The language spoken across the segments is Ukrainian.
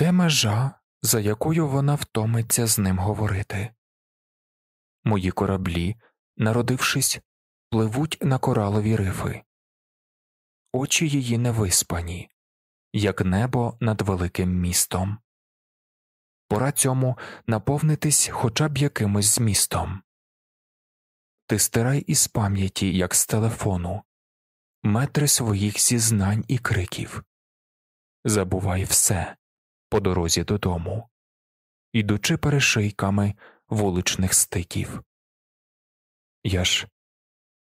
Де межа, за якою вона втомиться з ним говорити? Мої кораблі, народившись, пливуть на коралові рифи, очі її невиспані, як небо над великим містом. Пора цьому наповнитись хоча б якимось змістом. Ти стирай із пам'яті, як з телефону, метри своїх зізнань і криків. Забувай все по дорозі додому, ідучи перешийками вуличних стиків. Я ж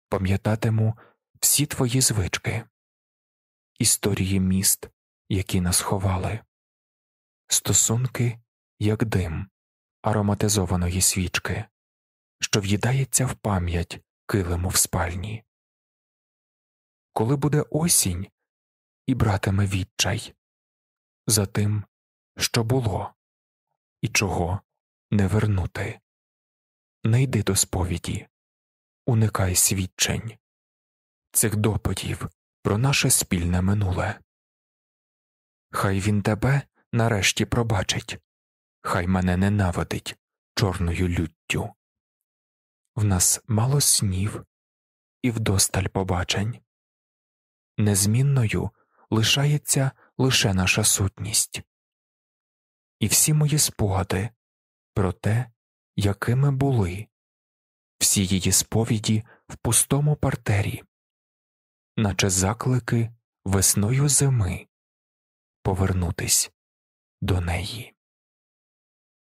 пам'ятатиму всі твої звички, історії міст, які нас ховали, стосунки, як дим ароматизованої свічки, що в'їдається в пам'ять килиму в спальні. Коли буде осінь і братиме відчай, за тим що було і чого не вернути. Не йди до сповіді, уникай свідчень, цих допитів про наше спільне минуле. Хай він тебе нарешті пробачить, хай мене ненавидить чорною люттю. В нас мало снів і вдосталь побачень. Незмінною лишається лише наша сутність і всі мої спогади про те, якими були, всі її сповіді в пустому партері, наче заклики весною зими повернутись до неї.